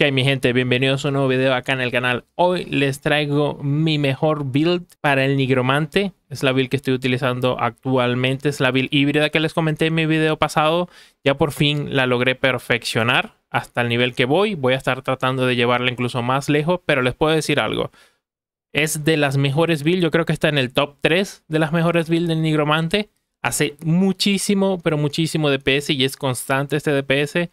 Que mi gente? Bienvenidos a un nuevo video acá en el canal. Hoy les traigo mi mejor build para el nigromante. Es la build que estoy utilizando actualmente. Es la build híbrida que les comenté en mi video pasado. Ya por fin la logré perfeccionar hasta el nivel que voy. Voy a estar tratando de llevarla incluso más lejos, pero les puedo decir algo. Es de las mejores builds. Yo creo que está en el top 3 de las mejores builds del nigromante. Hace muchísimo, pero muchísimo DPS y es constante este DPS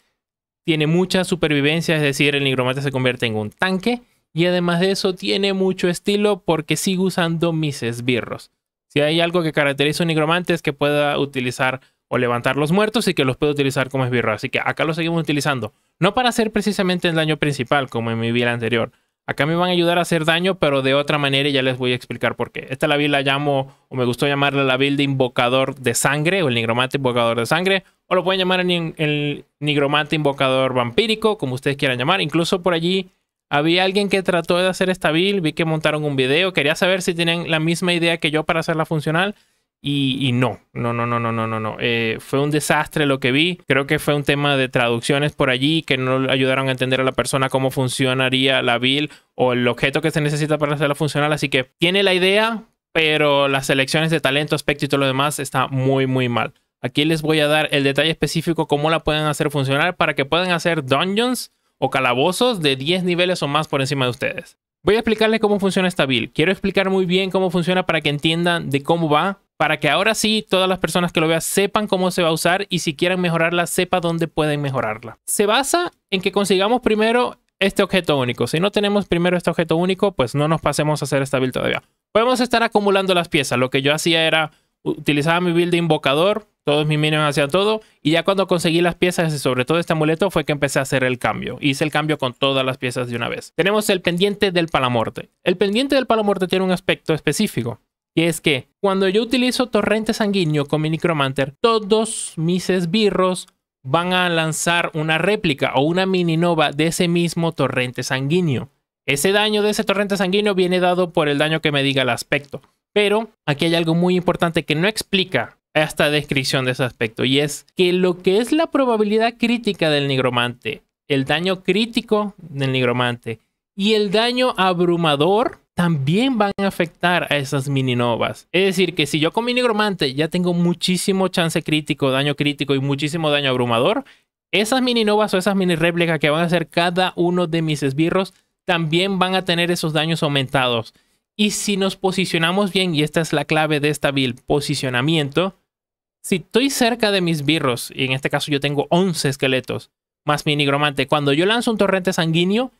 tiene mucha supervivencia, es decir, el nigromante se convierte en un tanque. Y además de eso, tiene mucho estilo porque sigue usando mis esbirros. Si hay algo que caracteriza a un nigromante es que pueda utilizar o levantar los muertos y que los pueda utilizar como esbirro. Así que acá lo seguimos utilizando. No para hacer precisamente el daño principal, como en mi vida anterior, Acá me van a ayudar a hacer daño, pero de otra manera y ya les voy a explicar por qué. Esta la build la llamo, o me gustó llamarla la build de invocador de sangre, o el nigromante invocador de sangre, o lo pueden llamar el, nigromante invocador vampírico, como ustedes quieran llamar. Incluso por allí había alguien que trató de hacer esta build, vi que montaron un video, quería saber si tienen la misma idea que yo para hacerla funcional. Y, no, no, no, no, no, no, no, no. Eh, fue un desastre lo que vi. Creo que fue un tema de traducciones por allí que no ayudaron a entender a la persona cómo funcionaría la build o el objeto que se necesita para hacerla funcional. Así que tiene la idea, pero las selecciones de talento, aspecto y todo lo demás está muy, muy mal. Aquí les voy a dar el detalle específico cómo la pueden hacer funcionar para que puedan hacer dungeons o calabozos de 10 niveles o más por encima de ustedes. Voy a explicarles cómo funciona esta build. Quiero explicar muy bien cómo funciona para que entiendan de cómo va para que ahora sí todas las personas que lo vean sepan cómo se va a usar y si quieren mejorarla, sepa dónde pueden mejorarla. Se basa en que consigamos primero este objeto único. Si no tenemos primero este objeto único, pues no nos pasemos a hacer esta build todavía. Podemos estar acumulando las piezas. Lo que yo hacía era, utilizar mi build de invocador, todos mis minions hacían todo, y ya cuando conseguí las piezas, y sobre todo este amuleto, fue que empecé a hacer el cambio. Hice el cambio con todas las piezas de una vez. Tenemos el pendiente del palamorte. El pendiente del palamorte tiene un aspecto específico. Y es que cuando yo utilizo torrente sanguíneo con mi necromanter, todos mis esbirros van a lanzar una réplica o una mini nova de ese mismo torrente sanguíneo. Ese daño de ese torrente sanguíneo viene dado por el daño que me diga el aspecto. Pero aquí hay algo muy importante que no explica esta descripción de ese aspecto y es que lo que es la probabilidad crítica del nigromante, el daño crítico del nigromante y el daño abrumador también van a afectar a esas mini novas, Es decir, que si yo con mini gromante ya tengo muchísimo chance crítico, daño crítico y muchísimo daño abrumador, esas mini novas o esas mini réplicas que van a hacer cada uno de mis esbirros también van a tener esos daños aumentados. Y si nos posicionamos bien, y esta es la clave de esta build, posicionamiento, si estoy cerca de mis birros, y en este caso yo tengo 11 esqueletos, más mini gromante, cuando yo lanzo un torrente sanguíneo,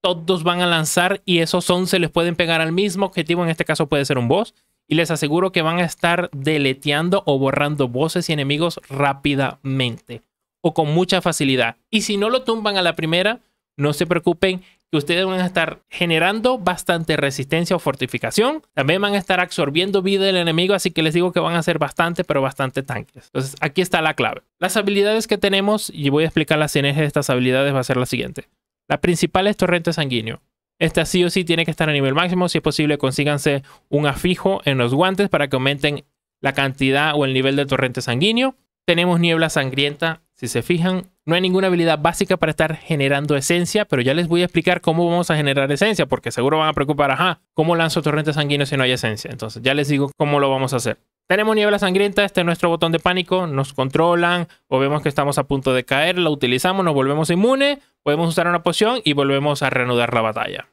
todos van a lanzar y esos 11 les pueden pegar al mismo objetivo, en este caso puede ser un boss, y les aseguro que van a estar deleteando o borrando voces y enemigos rápidamente o con mucha facilidad. Y si no lo tumban a la primera, no se preocupen que ustedes van a estar generando bastante resistencia o fortificación. También van a estar absorbiendo vida del enemigo, así que les digo que van a ser bastante, pero bastante tanques. Entonces, aquí está la clave. Las habilidades que tenemos, y voy a explicar las sinergias de estas habilidades, va a ser la siguiente. La principal es torrente sanguíneo. esta sí o sí tiene que estar a nivel máximo. Si es posible, consíganse un afijo en los guantes para que aumenten la cantidad o el nivel de torrente sanguíneo. Tenemos niebla sangrienta, si se fijan. No hay ninguna habilidad básica para estar generando esencia, pero ya les voy a explicar cómo vamos a generar esencia, porque seguro van a preocupar, ajá, ¿cómo lanzo torrente sanguíneo si no hay esencia? Entonces ya les digo cómo lo vamos a hacer. Tenemos niebla sangrienta, este es nuestro botón de pánico, nos controlan o vemos que estamos a punto de caer, la utilizamos, nos volvemos inmune, podemos usar una poción y volvemos a reanudar la batalla.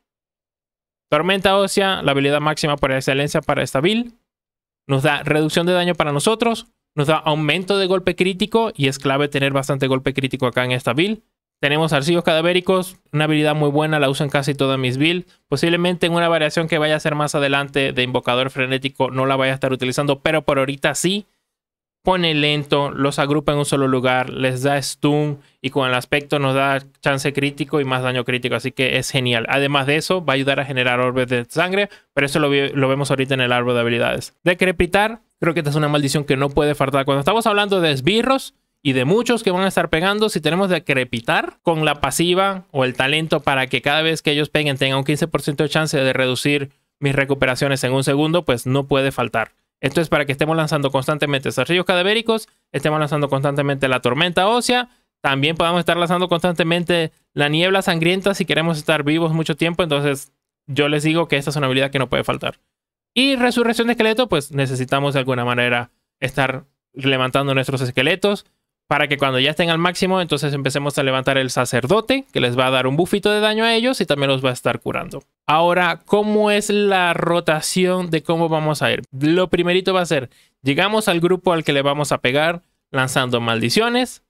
Tormenta ósea, la habilidad máxima por excelencia para esta build. Nos da reducción de daño para nosotros, nos da aumento de golpe crítico y es clave tener bastante golpe crítico acá en esta build. Tenemos arcillos cadavéricos, una habilidad muy buena, la uso en casi todas mis builds. Posiblemente en una variación que vaya a ser más adelante de invocador frenético no la vaya a estar utilizando, pero por ahorita sí. Pone lento, los agrupa en un solo lugar, les da stun y con el aspecto nos da chance crítico y más daño crítico, así que es genial. Además de eso, va a ayudar a generar orbes de sangre, pero eso lo, vemos ahorita en el árbol de habilidades. Decrepitar, creo que esta es una maldición que no puede faltar. Cuando estamos hablando de esbirros, y de muchos que van a estar pegando si tenemos de crepitar con la pasiva o el talento para que cada vez que ellos peguen tengan un 15% de chance de reducir mis recuperaciones en un segundo, pues no puede faltar. Esto es para que estemos lanzando constantemente zarcillos cadavéricos, estemos lanzando constantemente la tormenta ósea, también podamos estar lanzando constantemente la niebla sangrienta si queremos estar vivos mucho tiempo, entonces yo les digo que esta es una habilidad que no puede faltar. Y resurrección de esqueleto, pues necesitamos de alguna manera estar levantando nuestros esqueletos, para que cuando ya estén al máximo, entonces empecemos a levantar el sacerdote, que les va a dar un bufito de daño a ellos y también los va a estar curando. Ahora, ¿cómo es la rotación de cómo vamos a ir? Lo primerito va a ser, llegamos al grupo al que le vamos a pegar lanzando maldiciones.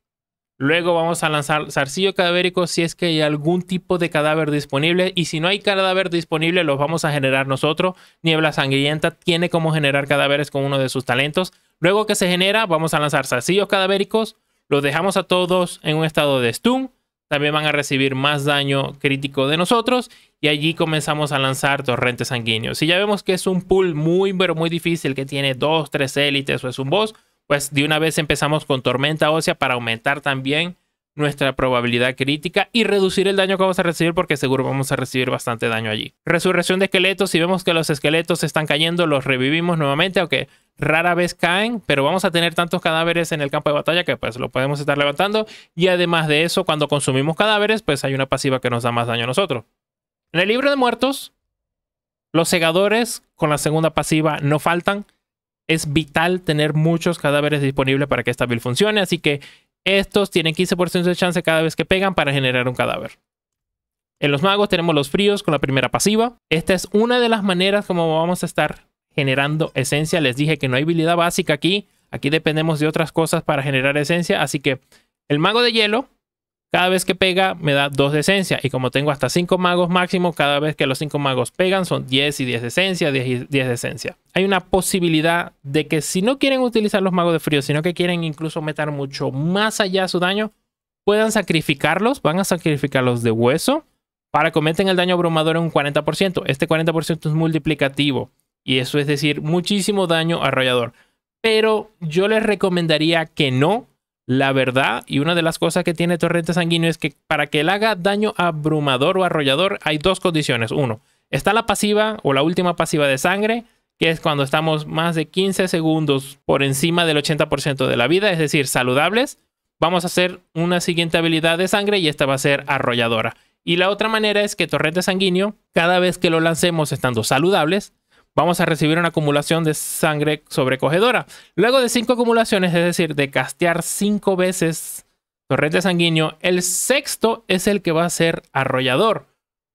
Luego vamos a lanzar zarcillos cadavérico si es que hay algún tipo de cadáver disponible. Y si no hay cadáver disponible, los vamos a generar nosotros. Niebla Sangrienta tiene como generar cadáveres con uno de sus talentos. Luego que se genera, vamos a lanzar zarcillos cadavéricos los dejamos a todos en un estado de stun. También van a recibir más daño crítico de nosotros. Y allí comenzamos a lanzar torrentes sanguíneos. Si ya vemos que es un pool muy, pero muy difícil, que tiene dos, tres élites o es un boss, pues de una vez empezamos con tormenta ósea para aumentar también nuestra probabilidad crítica y reducir el daño que vamos a recibir porque seguro vamos a recibir bastante daño allí. Resurrección de esqueletos, si vemos que los esqueletos están cayendo, los revivimos nuevamente, aunque rara vez caen, pero vamos a tener tantos cadáveres en el campo de batalla que pues lo podemos estar levantando y además de eso, cuando consumimos cadáveres, pues hay una pasiva que nos da más daño a nosotros. En el libro de muertos, los segadores con la segunda pasiva no faltan. Es vital tener muchos cadáveres disponibles para que esta build funcione, así que estos tienen 15% de chance cada vez que pegan para generar un cadáver. En los magos tenemos los fríos con la primera pasiva. Esta es una de las maneras como vamos a estar generando esencia. Les dije que no hay habilidad básica aquí. Aquí dependemos de otras cosas para generar esencia. Así que el mago de hielo cada vez que pega me da 2 de esencia. Y como tengo hasta 5 magos máximo, cada vez que los 5 magos pegan son 10 y 10 de esencia, 10 y 10 de esencia. Hay una posibilidad de que si no quieren utilizar los magos de frío, sino que quieren incluso meter mucho más allá su daño, puedan sacrificarlos, van a sacrificarlos de hueso para que cometen el daño abrumador en un 40%. Este 40% es multiplicativo y eso es decir, muchísimo daño arrollador. Pero yo les recomendaría que no, la verdad, y una de las cosas que tiene torrente sanguíneo es que para que él haga daño abrumador o arrollador hay dos condiciones. Uno, está la pasiva o la última pasiva de sangre, que es cuando estamos más de 15 segundos por encima del 80% de la vida, es decir, saludables. Vamos a hacer una siguiente habilidad de sangre y esta va a ser arrolladora. Y la otra manera es que torrente sanguíneo, cada vez que lo lancemos estando saludables, vamos a recibir una acumulación de sangre sobrecogedora. Luego de cinco acumulaciones, es decir, de castear cinco veces torrente sanguíneo, el sexto es el que va a ser arrollador.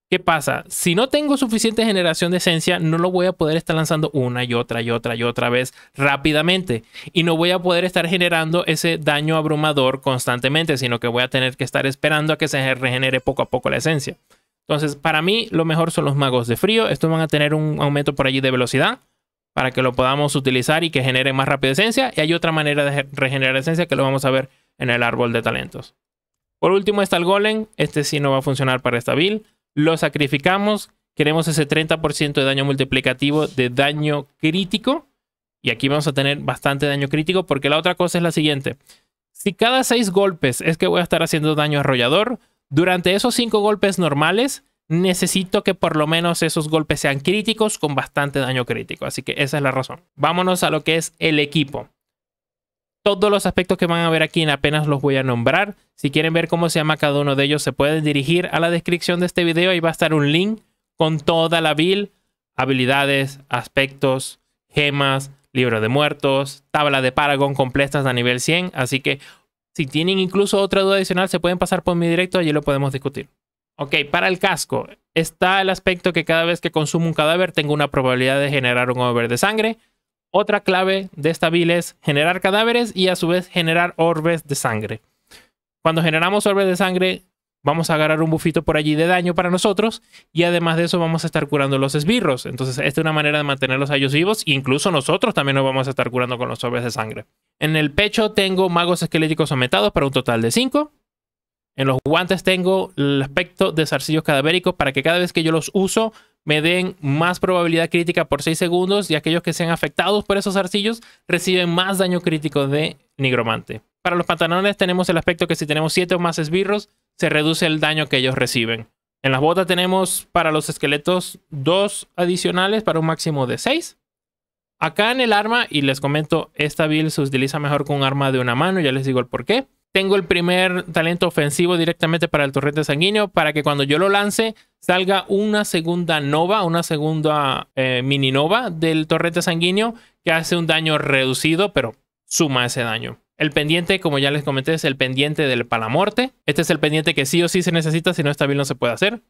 ¿Qué pasa? Si no tengo suficiente generación de esencia, no lo voy a poder estar lanzando una y otra y otra y otra vez rápidamente. Y no voy a poder estar generando ese daño abrumador constantemente, sino que voy a tener que estar esperando a que se regenere poco a poco la esencia. Entonces, para mí, lo mejor son los magos de frío. Estos van a tener un aumento por allí de velocidad para que lo podamos utilizar y que genere más rápido esencia. Y hay otra manera de regenerar esencia que lo vamos a ver en el árbol de talentos. Por último está el golem. Este sí no va a funcionar para esta build. Lo sacrificamos. Queremos ese 30% de daño multiplicativo de daño crítico. Y aquí vamos a tener bastante daño crítico porque la otra cosa es la siguiente. Si cada seis golpes es que voy a estar haciendo daño arrollador, durante esos cinco golpes normales, necesito que por lo menos esos golpes sean críticos con bastante daño crítico. Así que esa es la razón. Vámonos a lo que es el equipo. Todos los aspectos que van a ver aquí en apenas los voy a nombrar. Si quieren ver cómo se llama cada uno de ellos, se pueden dirigir a la descripción de este video. Ahí va a estar un link con toda la build, habilidades, aspectos, gemas, libro de muertos, tabla de Paragon completas a nivel 100. Así que si tienen incluso otra duda adicional, se pueden pasar por mi directo, allí lo podemos discutir. Ok, para el casco, está el aspecto que cada vez que consumo un cadáver tengo una probabilidad de generar un orbe de sangre. Otra clave de esta build es generar cadáveres y a su vez generar orbes de sangre. Cuando generamos orbes de sangre, vamos a agarrar un bufito por allí de daño para nosotros y además de eso vamos a estar curando los esbirros. Entonces, esta es una manera de mantenerlos a ellos vivos e incluso nosotros también nos vamos a estar curando con los sobres de sangre. En el pecho tengo magos esqueléticos aumentados para un total de 5. En los guantes tengo el aspecto de zarcillos cadavéricos para que cada vez que yo los uso me den más probabilidad crítica por 6 segundos y aquellos que sean afectados por esos zarcillos reciben más daño crítico de nigromante. Para los pantalones tenemos el aspecto que si tenemos 7 o más esbirros se reduce el daño que ellos reciben. En las botas tenemos para los esqueletos dos adicionales para un máximo de seis Acá en el arma, y les comento, esta build se utiliza mejor con un arma de una mano, ya les digo el por qué. Tengo el primer talento ofensivo directamente para el torrente sanguíneo, para que cuando yo lo lance salga una segunda nova, una segunda eh, mini nova del torrente sanguíneo, que hace un daño reducido, pero suma ese daño. El pendiente, como ya les comenté, es el pendiente del palamorte. Este es el pendiente que sí o sí se necesita, si no está bien no se puede hacer.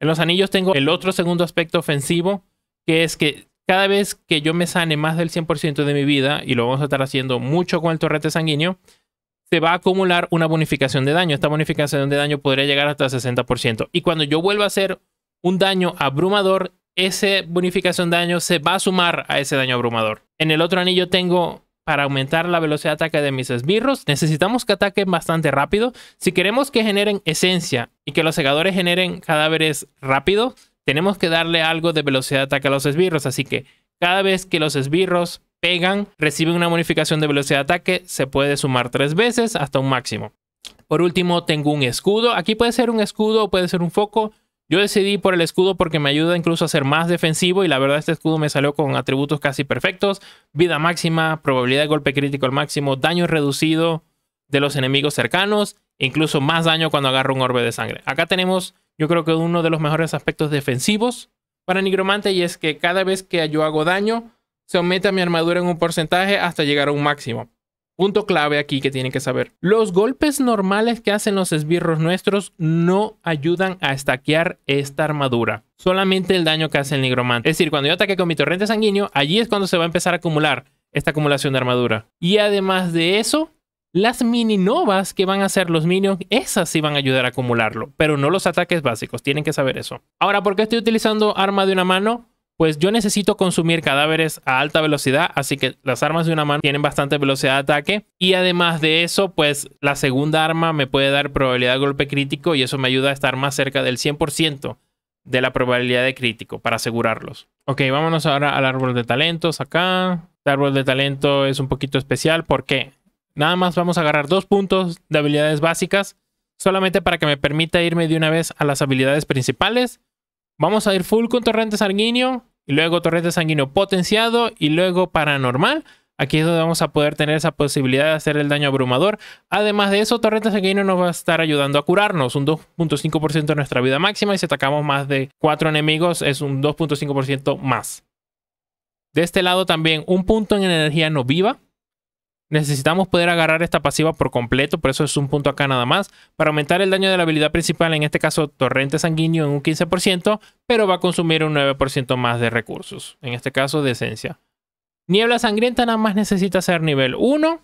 En los anillos tengo el otro segundo aspecto ofensivo, que es que cada vez que yo me sane más del 100% de mi vida, y lo vamos a estar haciendo mucho con el torrete sanguíneo, se va a acumular una bonificación de daño. Esta bonificación de daño podría llegar hasta el 60%. Y cuando yo vuelva a hacer un daño abrumador, esa bonificación de daño se va a sumar a ese daño abrumador. En el otro anillo tengo para aumentar la velocidad de ataque de mis esbirros, necesitamos que ataquen bastante rápido. Si queremos que generen esencia y que los segadores generen cadáveres rápido, tenemos que darle algo de velocidad de ataque a los esbirros. Así que cada vez que los esbirros pegan, reciben una bonificación de velocidad de ataque, se puede sumar tres veces hasta un máximo. Por último, tengo un escudo. Aquí puede ser un escudo, o puede ser un foco. Yo decidí por el escudo porque me ayuda incluso a ser más defensivo y la verdad este escudo me salió con atributos casi perfectos. Vida máxima, probabilidad de golpe crítico al máximo, daño reducido de los enemigos cercanos, incluso más daño cuando agarro un orbe de sangre. Acá tenemos yo creo que uno de los mejores aspectos defensivos para Nigromante y es que cada vez que yo hago daño se aumenta mi armadura en un porcentaje hasta llegar a un máximo. Punto clave aquí que tienen que saber. Los golpes normales que hacen los esbirros nuestros no ayudan a estaquear esta armadura. Solamente el daño que hace el nigromante. Es decir, cuando yo ataque con mi torrente sanguíneo, allí es cuando se va a empezar a acumular esta acumulación de armadura. Y además de eso, las mini novas que van a hacer los minions, esas sí van a ayudar a acumularlo, pero no los ataques básicos, tienen que saber eso. Ahora, ¿por qué estoy utilizando arma de una mano? pues yo necesito consumir cadáveres a alta velocidad, así que las armas de una mano tienen bastante velocidad de ataque y además de eso, pues la segunda arma me puede dar probabilidad de golpe crítico y eso me ayuda a estar más cerca del 100% de la probabilidad de crítico para asegurarlos. Ok, vámonos ahora al árbol de talentos acá. El árbol de talento es un poquito especial porque nada más vamos a agarrar dos puntos de habilidades básicas solamente para que me permita irme de una vez a las habilidades principales. Vamos a ir full con torrente sanguíneo y luego torrente sanguíneo potenciado y luego paranormal. Aquí es donde vamos a poder tener esa posibilidad de hacer el daño abrumador. Además de eso, Torrente Sanguíneo nos va a estar ayudando a curarnos un 2.5% de nuestra vida máxima y si atacamos más de 4 enemigos es un 2.5% más. De este lado también un punto en energía no viva, Necesitamos poder agarrar esta pasiva por completo, por eso es un punto acá nada más, para aumentar el daño de la habilidad principal, en este caso torrente sanguíneo en un 15%, pero va a consumir un 9% más de recursos, en este caso de esencia. Niebla sangrienta nada más necesita ser nivel 1,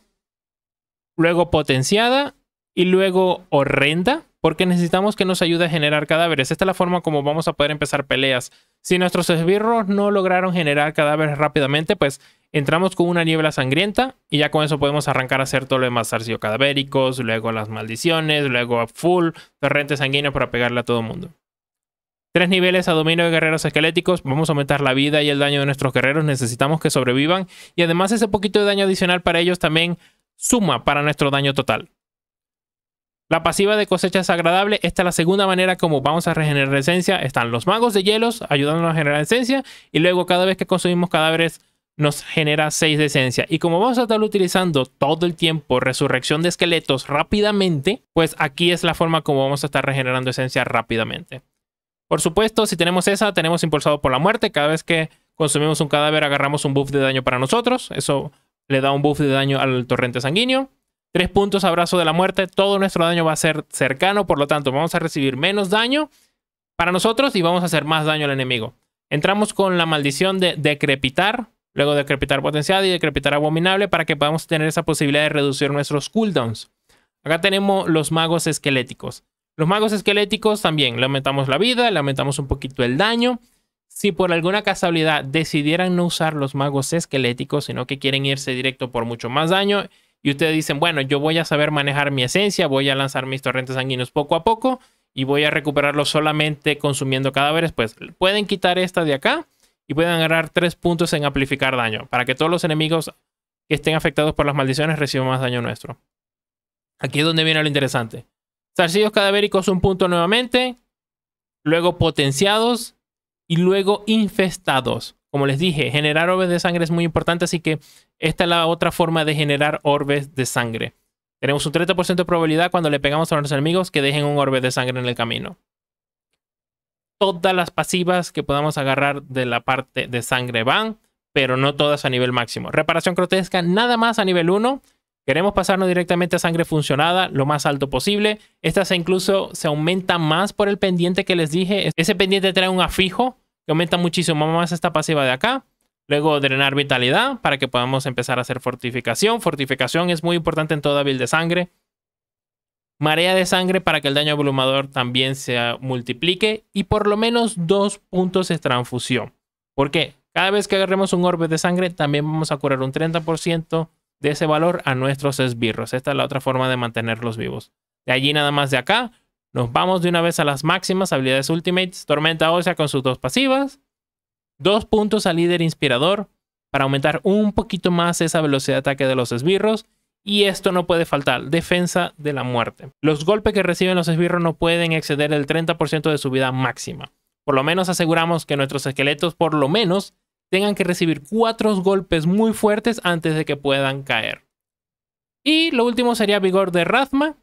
luego potenciada y luego horrenda, porque necesitamos que nos ayude a generar cadáveres. Esta es la forma como vamos a poder empezar peleas. Si nuestros esbirros no lograron generar cadáveres rápidamente, pues entramos con una niebla sangrienta y ya con eso podemos arrancar a hacer todo lo demás, arcio cadavéricos, luego las maldiciones, luego a full, torrente sanguíneo para pegarle a todo el mundo. Tres niveles a dominio de guerreros esqueléticos, vamos a aumentar la vida y el daño de nuestros guerreros, necesitamos que sobrevivan y además ese poquito de daño adicional para ellos también suma para nuestro daño total. La pasiva de cosecha es agradable. Esta es la segunda manera como vamos a regenerar esencia. Están los magos de hielos ayudándonos a generar esencia. Y luego cada vez que consumimos cadáveres nos genera 6 de esencia. Y como vamos a estar utilizando todo el tiempo resurrección de esqueletos rápidamente, pues aquí es la forma como vamos a estar regenerando esencia rápidamente. Por supuesto, si tenemos esa, tenemos impulsado por la muerte. Cada vez que consumimos un cadáver agarramos un buff de daño para nosotros. Eso le da un buff de daño al torrente sanguíneo. Tres puntos abrazo de la muerte. Todo nuestro daño va a ser cercano, por lo tanto vamos a recibir menos daño para nosotros y vamos a hacer más daño al enemigo. Entramos con la maldición de decrepitar, luego decrepitar potencial y decrepitar abominable para que podamos tener esa posibilidad de reducir nuestros cooldowns. Acá tenemos los magos esqueléticos. Los magos esqueléticos también le aumentamos la vida, le aumentamos un poquito el daño. Si por alguna casualidad decidieran no usar los magos esqueléticos, sino que quieren irse directo por mucho más daño, y ustedes dicen, bueno, yo voy a saber manejar mi esencia, voy a lanzar mis torrentes sanguíneos poco a poco y voy a recuperarlos solamente consumiendo cadáveres, pues pueden quitar esta de acá y pueden ganar tres puntos en amplificar daño, para que todos los enemigos que estén afectados por las maldiciones reciban más daño nuestro. Aquí es donde viene lo interesante. Zarcillos cadavéricos un punto nuevamente, luego potenciados y luego infestados. Como les dije, generar orbes de sangre es muy importante, así que esta es la otra forma de generar orbes de sangre. Tenemos un 30% de probabilidad cuando le pegamos a nuestros enemigos que dejen un orbe de sangre en el camino. Todas las pasivas que podamos agarrar de la parte de sangre van, pero no todas a nivel máximo. Reparación grotesca nada más a nivel 1. Queremos pasarnos directamente a sangre funcionada lo más alto posible. Esta se incluso se aumenta más por el pendiente que les dije. Ese pendiente trae un afijo aumenta muchísimo más esta pasiva de acá. Luego drenar vitalidad para que podamos empezar a hacer fortificación. Fortificación es muy importante en toda build de sangre. Marea de sangre para que el daño abrumador también se multiplique. Y por lo menos dos puntos de transfusión. porque Cada vez que agarremos un orbe de sangre también vamos a curar un 30% de ese valor a nuestros esbirros. Esta es la otra forma de mantenerlos vivos. De allí nada más de acá nos vamos de una vez a las máximas habilidades Ultimates. Tormenta ósea con sus dos pasivas. Dos puntos al líder inspirador para aumentar un poquito más esa velocidad de ataque de los esbirros. Y esto no puede faltar, defensa de la muerte. Los golpes que reciben los esbirros no pueden exceder el 30% de su vida máxima. Por lo menos aseguramos que nuestros esqueletos por lo menos tengan que recibir cuatro golpes muy fuertes antes de que puedan caer. Y lo último sería Vigor de Razma,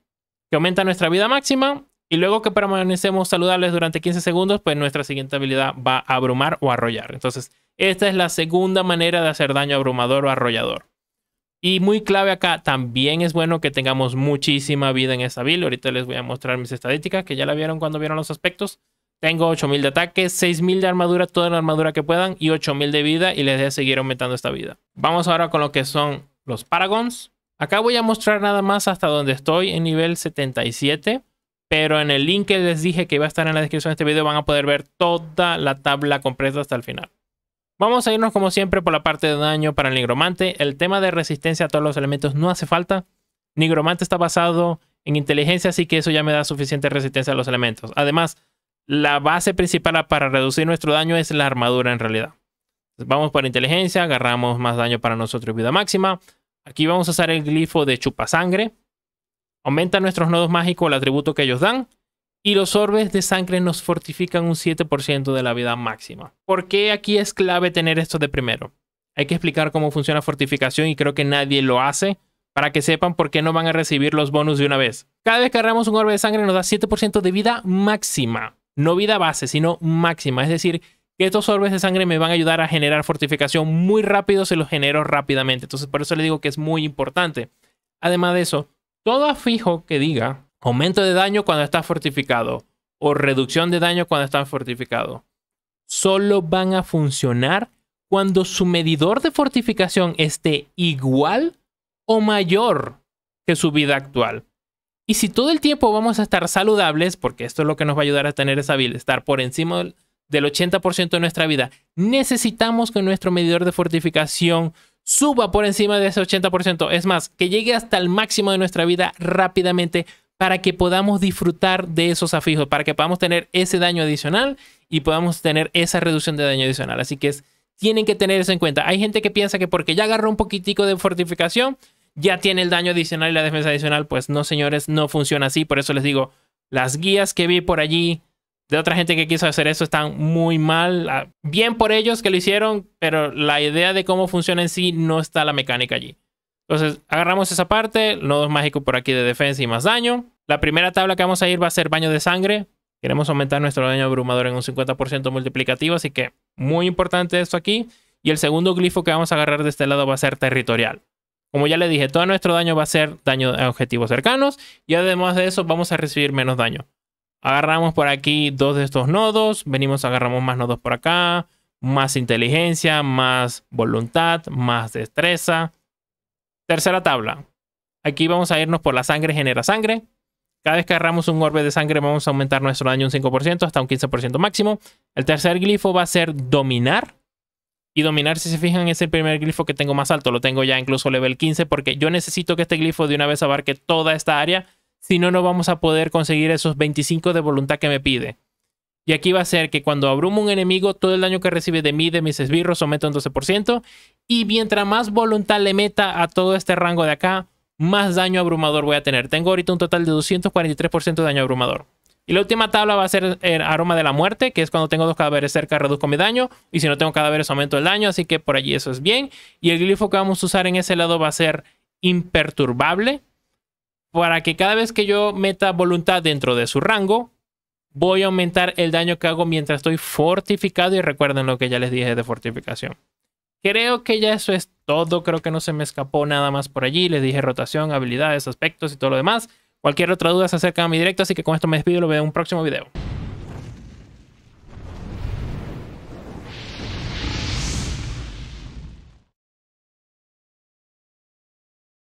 que aumenta nuestra vida máxima y luego que permanecemos saludables durante 15 segundos, pues nuestra siguiente habilidad va a abrumar o arrollar. Entonces, esta es la segunda manera de hacer daño abrumador o arrollador. Y muy clave acá, también es bueno que tengamos muchísima vida en esta build. Ahorita les voy a mostrar mis estadísticas, que ya la vieron cuando vieron los aspectos. Tengo 8000 de ataque, 6000 de armadura, toda la armadura que puedan, y 8000 de vida, y les voy a seguir aumentando esta vida. Vamos ahora con lo que son los Paragons. Acá voy a mostrar nada más hasta donde estoy en nivel 77. Pero en el link que les dije que va a estar en la descripción de este video van a poder ver toda la tabla completa hasta el final. Vamos a irnos como siempre por la parte de daño para el nigromante. El tema de resistencia a todos los elementos no hace falta. Nigromante está basado en inteligencia, así que eso ya me da suficiente resistencia a los elementos. Además, la base principal para reducir nuestro daño es la armadura en realidad. Vamos por inteligencia, agarramos más daño para nosotros y vida máxima. Aquí vamos a usar el glifo de chupasangre. Aumenta nuestros nodos mágicos el atributo que ellos dan. Y los orbes de sangre nos fortifican un 7% de la vida máxima. ¿Por qué aquí es clave tener esto de primero? Hay que explicar cómo funciona fortificación y creo que nadie lo hace para que sepan por qué no van a recibir los bonus de una vez. Cada vez que agarramos un orbe de sangre nos da 7% de vida máxima. No vida base, sino máxima. Es decir, que estos orbes de sangre me van a ayudar a generar fortificación muy rápido, se los genero rápidamente. Entonces por eso le digo que es muy importante. Además de eso, todo afijo que diga aumento de daño cuando está fortificado o reducción de daño cuando está fortificado solo van a funcionar cuando su medidor de fortificación esté igual o mayor que su vida actual. Y si todo el tiempo vamos a estar saludables, porque esto es lo que nos va a ayudar a tener esa vida, estar por encima del 80% de nuestra vida, necesitamos que nuestro medidor de fortificación suba por encima de ese 80%. Es más, que llegue hasta el máximo de nuestra vida rápidamente para que podamos disfrutar de esos afijos, para que podamos tener ese daño adicional y podamos tener esa reducción de daño adicional. Así que es, tienen que tener eso en cuenta. Hay gente que piensa que porque ya agarró un poquitico de fortificación, ya tiene el daño adicional y la defensa adicional. Pues no, señores, no funciona así. Por eso les digo, las guías que vi por allí de otra gente que quiso hacer eso están muy mal. Ah, bien por ellos que lo hicieron, pero la idea de cómo funciona en sí no está la mecánica allí. Entonces, agarramos esa parte, nodos mágicos por aquí de defensa y más daño. La primera tabla que vamos a ir va a ser baño de sangre. Queremos aumentar nuestro daño abrumador en un 50% multiplicativo, así que muy importante esto aquí. Y el segundo glifo que vamos a agarrar de este lado va a ser territorial. Como ya le dije, todo nuestro daño va a ser daño a objetivos cercanos y además de eso vamos a recibir menos daño agarramos por aquí dos de estos nodos, venimos, agarramos más nodos por acá, más inteligencia, más voluntad, más destreza. Tercera tabla. Aquí vamos a irnos por la sangre genera sangre. Cada vez que agarramos un orbe de sangre vamos a aumentar nuestro daño un 5% hasta un 15% máximo. El tercer glifo va a ser dominar. Y dominar, si se fijan, es el primer glifo que tengo más alto. Lo tengo ya incluso level 15 porque yo necesito que este glifo de una vez abarque toda esta área si no, no vamos a poder conseguir esos 25 de voluntad que me pide. Y aquí va a ser que cuando abrumo un enemigo, todo el daño que recibe de mí, de mis esbirros, aumenta un 12%. Y mientras más voluntad le meta a todo este rango de acá, más daño abrumador voy a tener. Tengo ahorita un total de 243% de daño abrumador. Y la última tabla va a ser el aroma de la muerte, que es cuando tengo dos cadáveres cerca, reduzco mi daño. Y si no tengo cadáveres, aumento el daño. Así que por allí eso es bien. Y el glifo que vamos a usar en ese lado va a ser imperturbable, para que cada vez que yo meta voluntad dentro de su rango, voy a aumentar el daño que hago mientras estoy fortificado y recuerden lo que ya les dije de fortificación. Creo que ya eso es todo, creo que no se me escapó nada más por allí, les dije rotación, habilidades, aspectos y todo lo demás. Cualquier otra duda se acerca a mi directo, así que con esto me despido y lo veo en un próximo video.